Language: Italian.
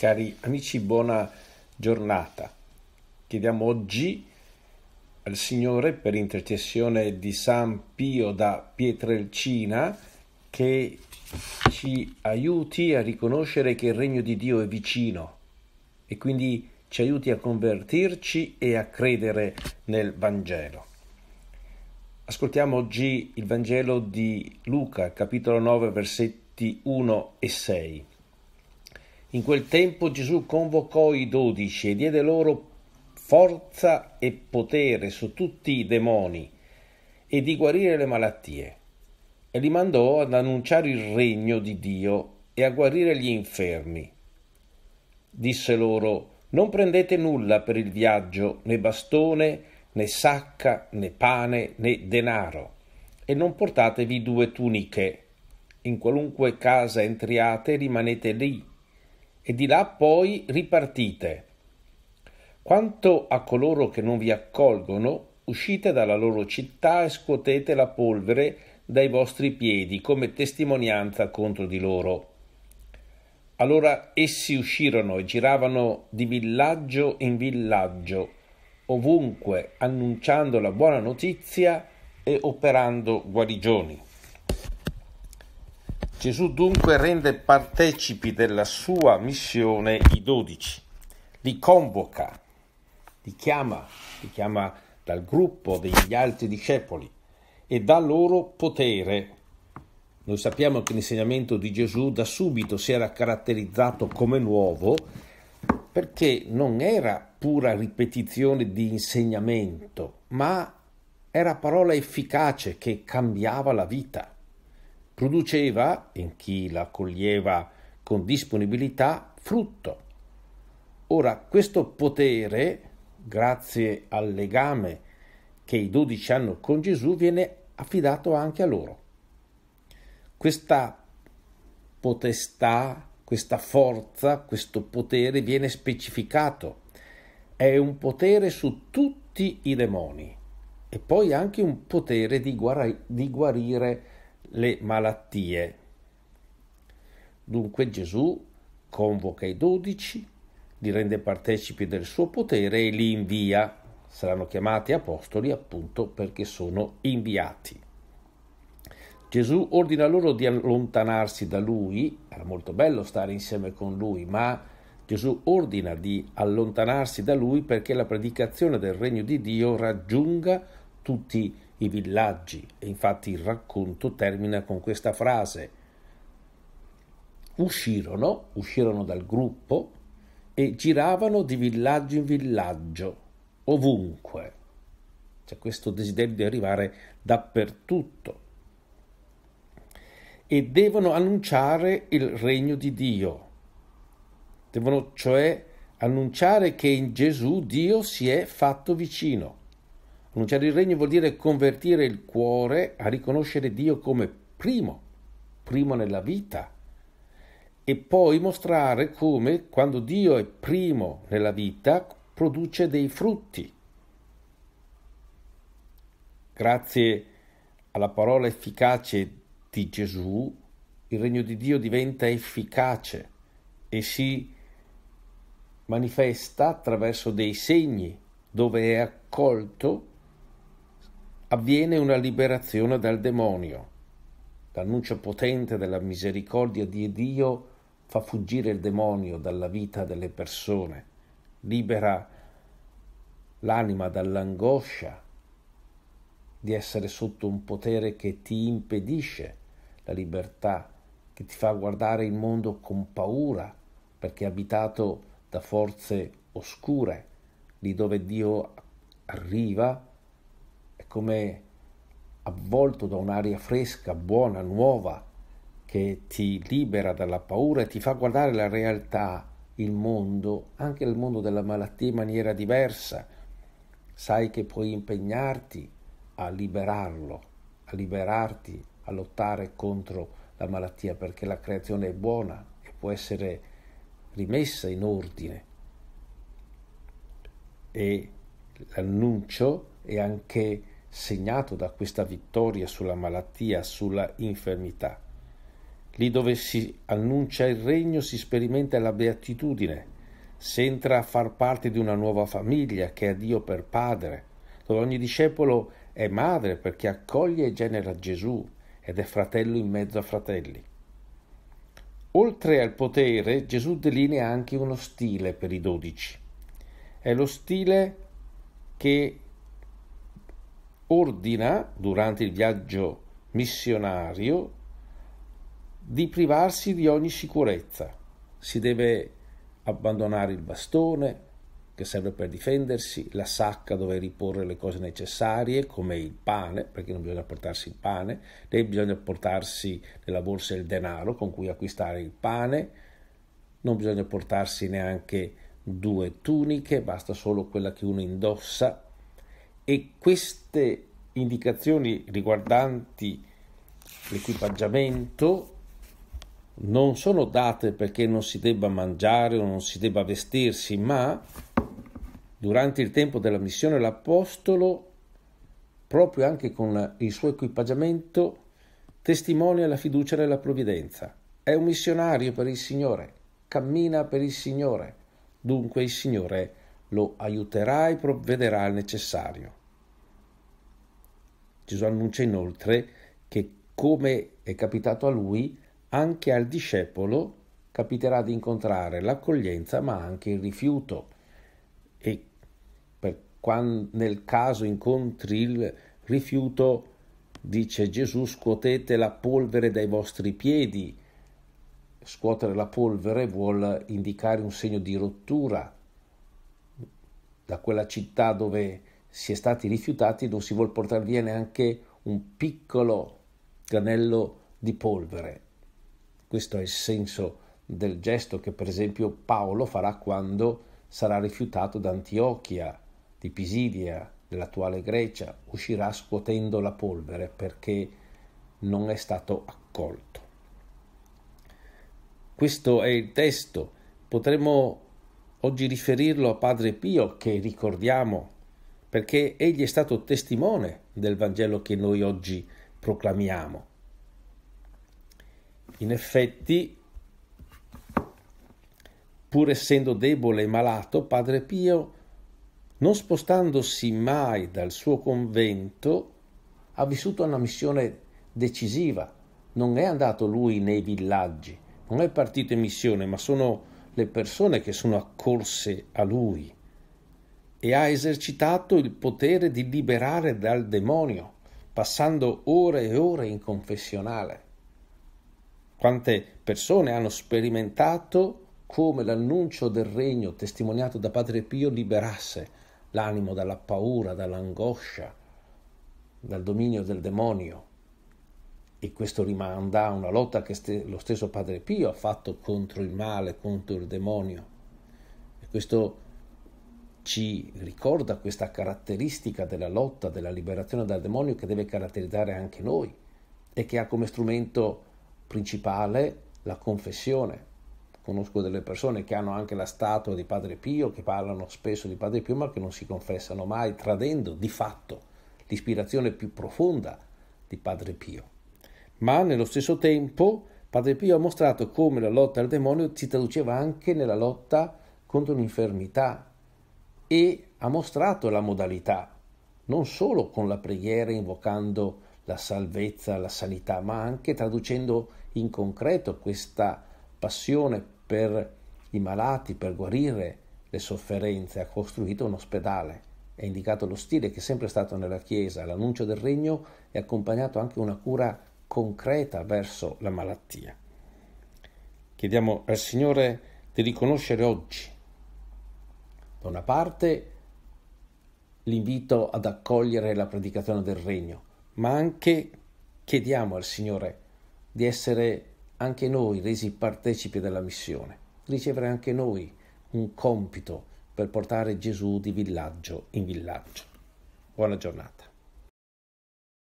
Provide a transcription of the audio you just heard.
Cari amici, buona giornata. Chiediamo oggi al Signore per intercessione di San Pio da Pietrelcina che ci aiuti a riconoscere che il regno di Dio è vicino e quindi ci aiuti a convertirci e a credere nel Vangelo. Ascoltiamo oggi il Vangelo di Luca, capitolo 9, versetti 1 e 6. In quel tempo Gesù convocò i dodici e diede loro forza e potere su tutti i demoni e di guarire le malattie e li mandò ad annunciare il regno di Dio e a guarire gli infermi. Disse loro Non prendete nulla per il viaggio, né bastone, né sacca, né pane, né denaro, e non portatevi due tuniche. In qualunque casa entriate rimanete lì e di là poi ripartite. Quanto a coloro che non vi accolgono, uscite dalla loro città e scuotete la polvere dai vostri piedi come testimonianza contro di loro. Allora essi uscirono e giravano di villaggio in villaggio, ovunque annunciando la buona notizia e operando guarigioni. Gesù dunque rende partecipi della sua missione i dodici, li convoca, li chiama, li chiama dal gruppo degli altri discepoli e dà loro potere. Noi sappiamo che l'insegnamento di Gesù da subito si era caratterizzato come nuovo perché non era pura ripetizione di insegnamento, ma era parola efficace che cambiava la vita produceva, in chi la coglieva con disponibilità, frutto. Ora, questo potere, grazie al legame che i dodici hanno con Gesù, viene affidato anche a loro. Questa potestà, questa forza, questo potere viene specificato. È un potere su tutti i demoni e poi anche un potere di, guari- di guarire le malattie. Dunque Gesù convoca i dodici, li rende partecipi del suo potere e li invia. Saranno chiamati apostoli appunto perché sono inviati. Gesù ordina loro di allontanarsi da lui, era molto bello stare insieme con lui, ma Gesù ordina di allontanarsi da lui perché la predicazione del regno di Dio raggiunga tutti i i villaggi. E infatti il racconto termina con questa frase. Uscirono, uscirono dal gruppo e giravano di villaggio in villaggio, ovunque. C'è questo desiderio di arrivare dappertutto. E devono annunciare il regno di Dio. Devono cioè annunciare che in Gesù Dio si è fatto vicino. Annunciare il regno vuol dire convertire il cuore a riconoscere Dio come primo, primo nella vita, e poi mostrare come quando Dio è primo nella vita produce dei frutti. Grazie alla parola efficace di Gesù, il regno di Dio diventa efficace e si manifesta attraverso dei segni dove è accolto avviene una liberazione dal demonio. L'annuncio potente della misericordia di Dio fa fuggire il demonio dalla vita delle persone, libera l'anima dall'angoscia di essere sotto un potere che ti impedisce la libertà, che ti fa guardare il mondo con paura, perché è abitato da forze oscure, lì dove Dio arriva come avvolto da un'aria fresca, buona, nuova, che ti libera dalla paura e ti fa guardare la realtà, il mondo, anche il mondo della malattia in maniera diversa. Sai che puoi impegnarti a liberarlo, a liberarti, a lottare contro la malattia perché la creazione è buona e può essere rimessa in ordine. E l'annuncio è anche segnato da questa vittoria sulla malattia, sulla infermità. Lì dove si annuncia il regno si sperimenta la beatitudine, si entra a far parte di una nuova famiglia che ha Dio per padre, dove ogni discepolo è madre perché accoglie e genera Gesù ed è fratello in mezzo a fratelli. Oltre al potere, Gesù delinea anche uno stile per i dodici. È lo stile che ordina durante il viaggio missionario di privarsi di ogni sicurezza. Si deve abbandonare il bastone che serve per difendersi, la sacca dove riporre le cose necessarie come il pane, perché non bisogna portarsi il pane, né bisogna portarsi nella borsa il denaro con cui acquistare il pane, non bisogna portarsi neanche due tuniche, basta solo quella che uno indossa e queste indicazioni riguardanti l'equipaggiamento non sono date perché non si debba mangiare o non si debba vestirsi, ma durante il tempo della missione l'Apostolo, proprio anche con il suo equipaggiamento, testimonia la fiducia della provvidenza. È un missionario per il Signore, cammina per il Signore, dunque il Signore è lo aiuterà e provvederà al necessario. Gesù annuncia inoltre che come è capitato a lui, anche al discepolo capiterà di incontrare l'accoglienza ma anche il rifiuto e quando, nel caso incontri il rifiuto dice Gesù scuotete la polvere dai vostri piedi scuotere la polvere vuol indicare un segno di rottura da quella città dove si è stati rifiutati non si vuole portare via neanche un piccolo granello di polvere. Questo è il senso del gesto che per esempio Paolo farà quando sarà rifiutato da Antiochia, di Pisidia, dell'attuale Grecia, uscirà scuotendo la polvere perché non è stato accolto. Questo è il testo. Potremmo oggi riferirlo a Padre Pio che ricordiamo perché egli è stato testimone del Vangelo che noi oggi proclamiamo. In effetti, pur essendo debole e malato, Padre Pio, non spostandosi mai dal suo convento, ha vissuto una missione decisiva. Non è andato lui nei villaggi, non è partito in missione, ma sono le persone che sono accorse a lui e ha esercitato il potere di liberare dal demonio, passando ore e ore in confessionale. Quante persone hanno sperimentato come l'annuncio del regno testimoniato da Padre Pio liberasse l'animo dalla paura, dall'angoscia, dal dominio del demonio e questo rimanda a una lotta che lo stesso Padre Pio ha fatto contro il male, contro il demonio. E questo ci ricorda questa caratteristica della lotta, della liberazione dal demonio che deve caratterizzare anche noi e che ha come strumento principale la confessione. Conosco delle persone che hanno anche la statua di Padre Pio, che parlano spesso di Padre Pio, ma che non si confessano mai, tradendo di fatto l'ispirazione più profonda di Padre Pio ma nello stesso tempo Padre Pio ha mostrato come la lotta al demonio si traduceva anche nella lotta contro l'infermità e ha mostrato la modalità, non solo con la preghiera invocando la salvezza, la sanità, ma anche traducendo in concreto questa passione per i malati, per guarire le sofferenze, ha costruito un ospedale. È indicato lo stile che è sempre stato nella Chiesa, l'annuncio del regno è accompagnato anche una cura concreta verso la malattia. Chiediamo al Signore di riconoscere oggi, da una parte, l'invito ad accogliere la predicazione del Regno, ma anche chiediamo al Signore di essere anche noi resi partecipi della missione, ricevere anche noi un compito per portare Gesù di villaggio in villaggio. Buona giornata.